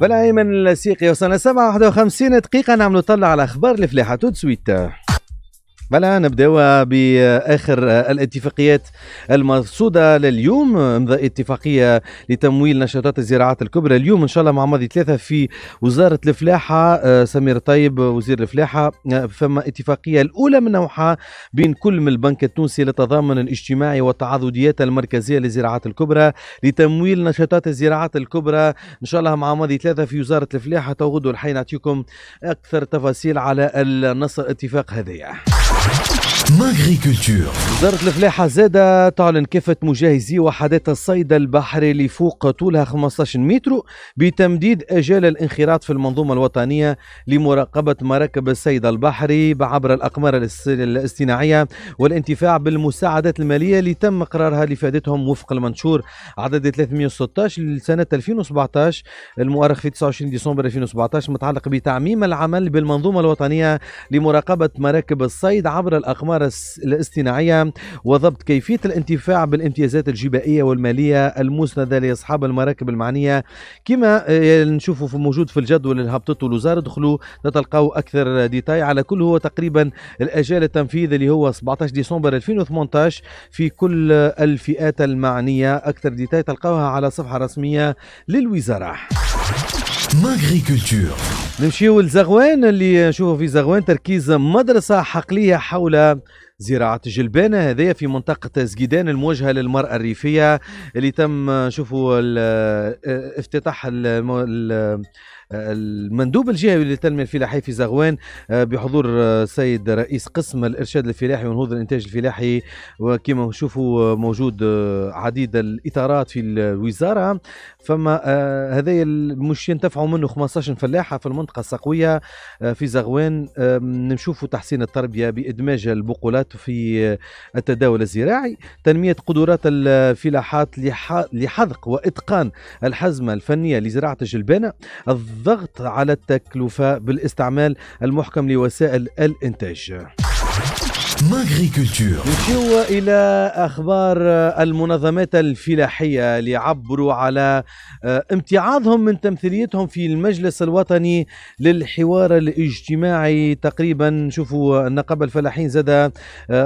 بلا ايمن السيقي وصلنا 57 دقيقه نعملوا طلع على اخبار الفلاحه تو سويت بلا نبداو باخر الاتفاقيات المرصوده لليوم امضاء اتفاقيه لتمويل نشاطات الزراعات الكبرى اليوم ان شاء الله مع ماضي ثلاثه في وزاره الفلاحه آه، سمير طيب وزير الفلاحه آه، فما اتفاقيه الاولى من نوعها بين كل من البنك التونسي للتضامن الاجتماعي والتعاضديات المركزيه للزراعات الكبرى لتمويل نشاطات الزراعات الكبرى ان شاء الله مع ماضي ثلاثه في وزاره الفلاحه تو الحين نعطيكم اكثر تفاصيل على النص اتفاق هذايا وزارة الفلاحة زادة تعلن كافة مجهزي وحدات الصيد البحري اللي فوق طولها 15 متر بتمديد أجال الانخراط في المنظومة الوطنية لمراقبة مراكب الصيد البحري عبر الأقمار الاصطناعية والانتفاع بالمساعدات المالية اللي تم قرارها لفادتهم وفق المنشور عدد 316 لسنة 2017 المؤرخ في 29 ديسمبر 2017 متعلق بتعميم العمل بالمنظومة الوطنية لمراقبة مراكب الصيد الصعيد عبر الأقمار الاصطناعية وضبط كيفية الانتفاع بالامتيازات الجبائية والمالية المسندة لأصحاب المراكب المعنية كما آه، نشوفوا في موجود في الجدول اللي هبطته الوزارة دخلوا تتلقوا أكثر ديتاي على كل هو تقريبا الأجال التنفيذ اللي هو 17 ديسمبر 2018 في كل الفئات المعنية أكثر ديتاي تلقاوها على صفحة رسمية للوزارة Magriculture. نمشيو لزغوان اللي نشوفوا في زغوان تركيز مدرسة حقلية حول زراعة الجلبانة هذه في منطقة زقيدان الموجهة للمرأة الريفية اللي تم شوفوا افتتاح المندوب الجهوي للتنمية الفلاحية في زغوان آه، بحضور آه، سيد رئيس قسم الإرشاد الفلاحي ونهوض الإنتاج الفلاحي وكما نشوفوا آه، موجود عديد الإطارات في الوزارة فما هذايا مش ينتفعوا منه 15 فلاحة في المنطقة السقوية في زغوان نشوفوا تحسين التربية بإدماج البقولات في التداول الزراعي تنمية قدرات الفلاحات لحذق وإتقان الحزمة الفنية لزراعة الجلبانة الضغط على التكلفة بالاستعمال المحكم لوسائل الإنتاج ماغريكولتور نتيو الى اخبار المنظمات الفلاحيه ليعبروا على آه، امتعاضهم من تمثيليتهم في المجلس الوطني للحوار الاجتماعي تقريبا نشوفوا النقابه الفلاحين زاد آه،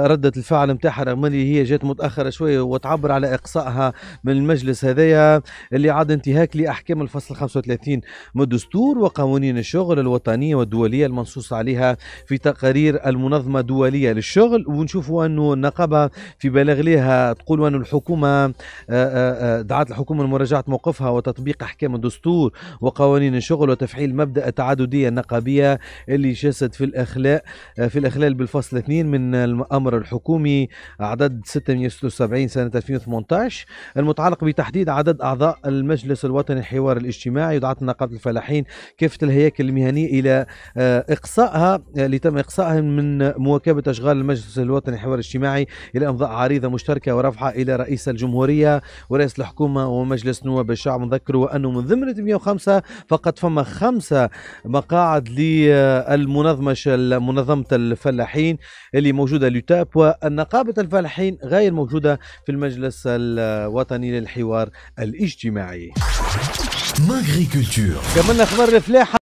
رده الفعل نتاعها رغم اللي هي جات متاخره شويه وتعبر على اقصائها من المجلس هذايا اللي عاد انتهاك لاحكام الفصل 35 من الدستور وقوانين الشغل الوطنيه والدوليه المنصوص عليها في تقارير المنظمه الدوليه للشغل الشغل ونشوفوا انه النقابه في بلاغ لها تقول انه الحكومه آه، آه، آه، دعت الحكومه لمراجعه موقفها وتطبيق احكام الدستور وقوانين الشغل وتفعيل مبدا التعدديه النقابيه اللي شاست في الاخلاء في الاخلال بالفصل 2 من الامر الحكومي عدد 676 سنه 2018 المتعلق بتحديد عدد اعضاء المجلس الوطني الحوار الاجتماعي ودعت نقابه الفلاحين كافه الهياكل المهنيه الى اقصائها اللي تم اقصائها من مواكبه اشغال المجلس المجلس الوطني للحوار الاجتماعي الى امضاء عريضه مشتركه ورفعها الى رئيس الجمهوريه ورئيس الحكومه ومجلس نواب الشعب نذكروا انه من ضمن 105 فقط فما خمسه مقاعد للمنظمه منظمه الفلاحين اللي موجوده لتاب والنقابه الفلاحين غير موجوده في المجلس الوطني للحوار الاجتماعي كملنا اخبار الفلاحه